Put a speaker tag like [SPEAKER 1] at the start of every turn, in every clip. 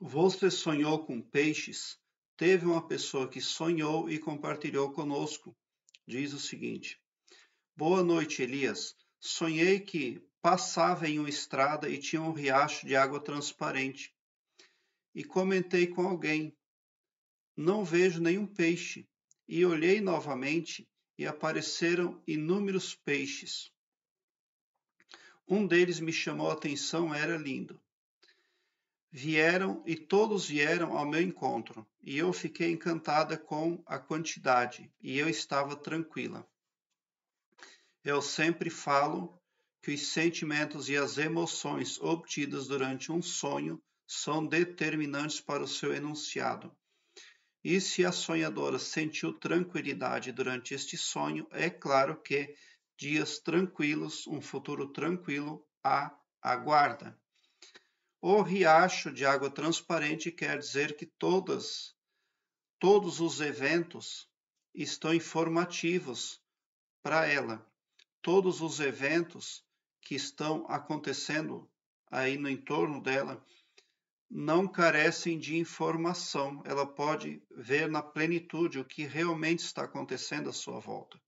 [SPEAKER 1] Você sonhou com peixes? Teve uma pessoa que sonhou e compartilhou conosco. Diz o seguinte: Boa noite, Elias. Sonhei que passava em uma estrada e tinha um riacho de água transparente. E comentei com alguém: Não vejo nenhum peixe. E olhei novamente e apareceram inúmeros peixes. Um deles me chamou a atenção, era lindo. Vieram e todos vieram ao meu encontro, e eu fiquei encantada com a quantidade, e eu estava tranquila. Eu sempre falo que os sentimentos e as emoções obtidas durante um sonho são determinantes para o seu enunciado. E se a sonhadora sentiu tranquilidade durante este sonho, é claro que dias tranquilos, um futuro tranquilo a aguarda. O riacho de água transparente quer dizer que todas, todos os eventos estão informativos para ela. Todos os eventos que estão acontecendo aí no entorno dela não carecem de informação. Ela pode ver na plenitude o que realmente está acontecendo à sua volta.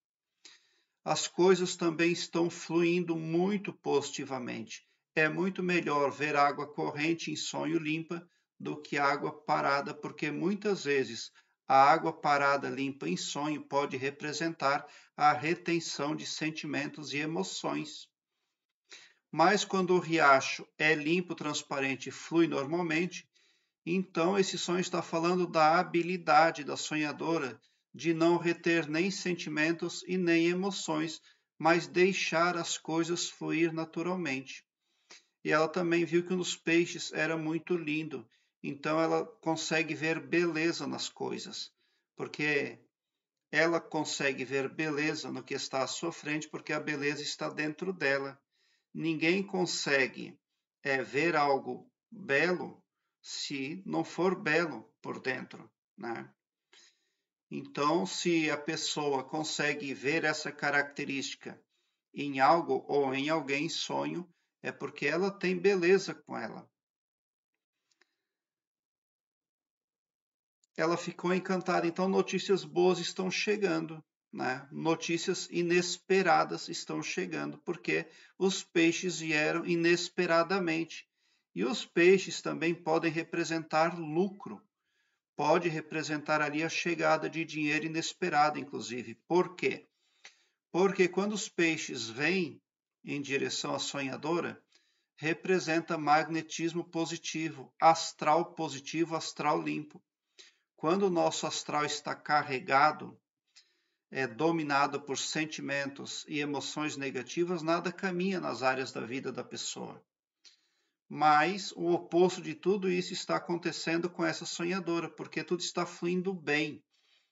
[SPEAKER 1] As coisas também estão fluindo muito positivamente é muito melhor ver água corrente em sonho limpa do que água parada, porque muitas vezes a água parada limpa em sonho pode representar a retenção de sentimentos e emoções. Mas quando o riacho é limpo, transparente e flui normalmente, então esse sonho está falando da habilidade da sonhadora de não reter nem sentimentos e nem emoções, mas deixar as coisas fluir naturalmente e ela também viu que nos peixes era muito lindo. Então ela consegue ver beleza nas coisas, porque ela consegue ver beleza no que está à sua frente, porque a beleza está dentro dela. Ninguém consegue é, ver algo belo se não for belo por dentro, né? Então, se a pessoa consegue ver essa característica em algo ou em alguém, sonho, é porque ela tem beleza com ela. Ela ficou encantada, então notícias boas estão chegando, né? Notícias inesperadas estão chegando, porque os peixes vieram inesperadamente. E os peixes também podem representar lucro, pode representar ali a chegada de dinheiro inesperado, inclusive. Por quê? Porque quando os peixes vêm em direção à sonhadora representa magnetismo positivo, astral positivo, astral limpo. Quando o nosso astral está carregado, é dominado por sentimentos e emoções negativas, nada caminha nas áreas da vida da pessoa. Mas o oposto de tudo isso está acontecendo com essa sonhadora, porque tudo está fluindo bem,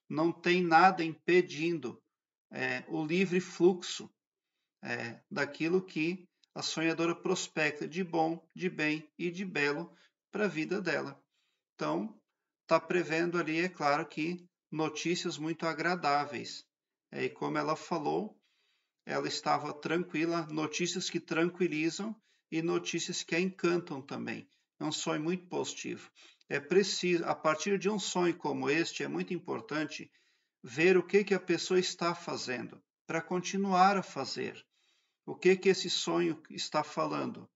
[SPEAKER 1] não tem nada impedindo é, o livre fluxo é, daquilo que a sonhadora prospecta de bom, de bem e de belo para a vida dela. Então, está prevendo ali, é claro que notícias muito agradáveis. É, e como ela falou, ela estava tranquila, notícias que tranquilizam e notícias que a encantam também. É um sonho muito positivo. É preciso, a partir de um sonho como este, é muito importante ver o que, que a pessoa está fazendo para continuar a fazer. O que que esse sonho está falando?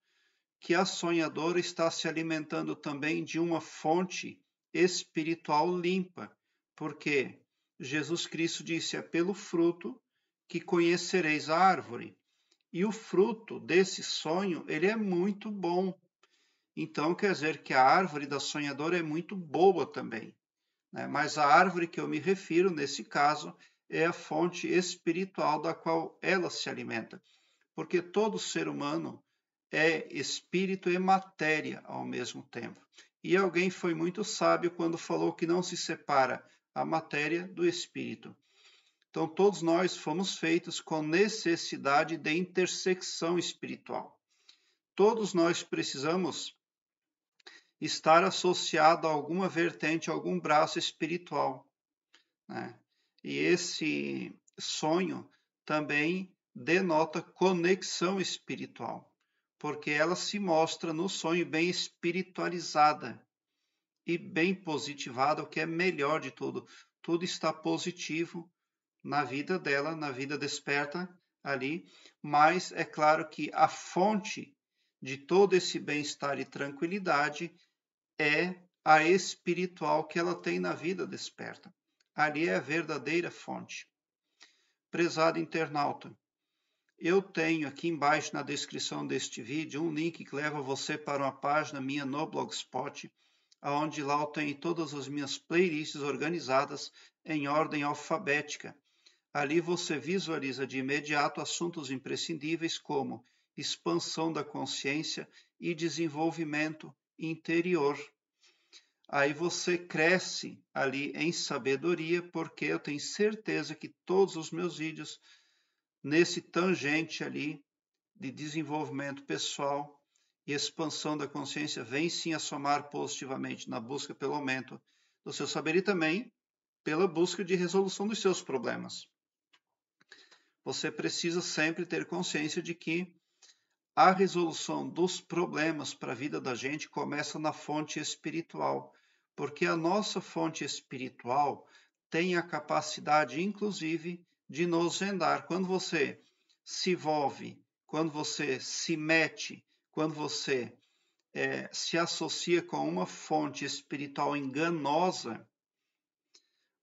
[SPEAKER 1] Que a sonhadora está se alimentando também de uma fonte espiritual limpa, porque Jesus Cristo disse: "É pelo fruto que conhecereis a árvore". E o fruto desse sonho, ele é muito bom. Então quer dizer que a árvore da sonhadora é muito boa também. Né? Mas a árvore que eu me refiro nesse caso é a fonte espiritual da qual ela se alimenta porque todo ser humano é espírito e matéria ao mesmo tempo. E alguém foi muito sábio quando falou que não se separa a matéria do espírito. Então, todos nós fomos feitos com necessidade de intersecção espiritual. Todos nós precisamos estar associado a alguma vertente, a algum braço espiritual. Né? E esse sonho também denota conexão espiritual, porque ela se mostra no sonho bem espiritualizada e bem positivada, o que é melhor de tudo. Tudo está positivo na vida dela, na vida desperta ali, mas é claro que a fonte de todo esse bem-estar e tranquilidade é a espiritual que ela tem na vida desperta. Ali é a verdadeira fonte. Prezado internauta, eu tenho aqui embaixo na descrição deste vídeo um link que leva você para uma página minha no Blogspot, onde lá eu tenho todas as minhas playlists organizadas em ordem alfabética. Ali você visualiza de imediato assuntos imprescindíveis como expansão da consciência e desenvolvimento interior. Aí você cresce ali em sabedoria, porque eu tenho certeza que todos os meus vídeos nesse tangente ali de desenvolvimento pessoal e expansão da consciência vem sim a somar positivamente na busca pelo aumento do seu saber e também pela busca de resolução dos seus problemas. Você precisa sempre ter consciência de que a resolução dos problemas para a vida da gente começa na fonte espiritual, porque a nossa fonte espiritual tem a capacidade, inclusive, de nos vendar. Quando você se envolve, quando você se mete, quando você é, se associa com uma fonte espiritual enganosa,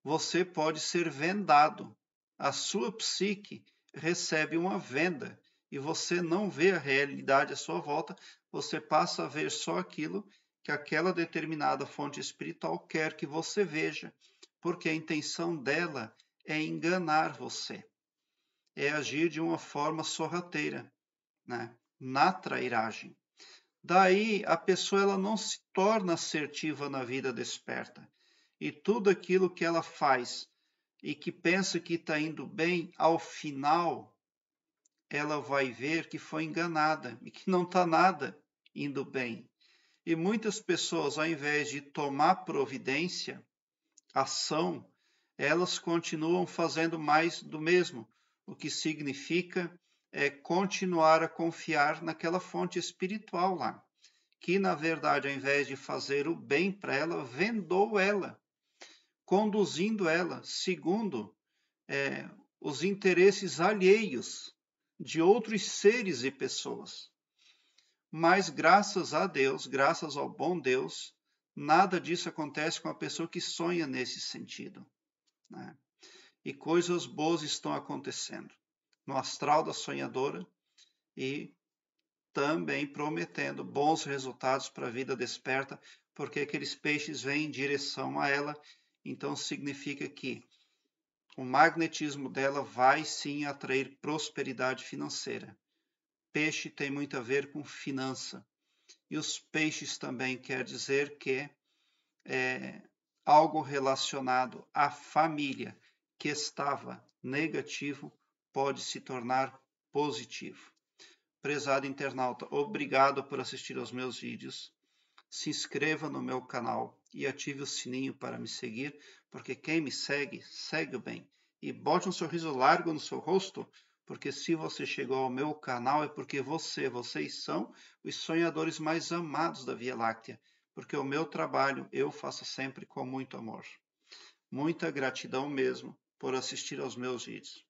[SPEAKER 1] você pode ser vendado. A sua psique recebe uma venda e você não vê a realidade à sua volta, você passa a ver só aquilo que aquela determinada fonte espiritual quer que você veja, porque a intenção dela é enganar você, é agir de uma forma sorrateira, né? na trairagem. Daí a pessoa ela não se torna assertiva na vida desperta e tudo aquilo que ela faz e que pensa que está indo bem, ao final ela vai ver que foi enganada e que não está nada indo bem. E muitas pessoas, ao invés de tomar providência, ação, elas continuam fazendo mais do mesmo, o que significa é, continuar a confiar naquela fonte espiritual lá, que na verdade, ao invés de fazer o bem para ela, vendou ela, conduzindo ela segundo é, os interesses alheios de outros seres e pessoas. Mas graças a Deus, graças ao bom Deus, nada disso acontece com a pessoa que sonha nesse sentido. Né? E coisas boas estão acontecendo no astral da sonhadora e também prometendo bons resultados para a vida desperta, porque aqueles peixes vêm em direção a ela, então significa que o magnetismo dela vai sim atrair prosperidade financeira. Peixe tem muito a ver com finança. E os peixes também quer dizer que é, algo relacionado à família que estava negativo pode se tornar positivo. Prezado internauta, obrigado por assistir aos meus vídeos. Se inscreva no meu canal e ative o sininho para me seguir, porque quem me segue, segue bem. E bote um sorriso largo no seu rosto, porque se você chegou ao meu canal é porque você, vocês são os sonhadores mais amados da Via Láctea porque o meu trabalho eu faço sempre com muito amor. Muita gratidão mesmo por assistir aos meus vídeos.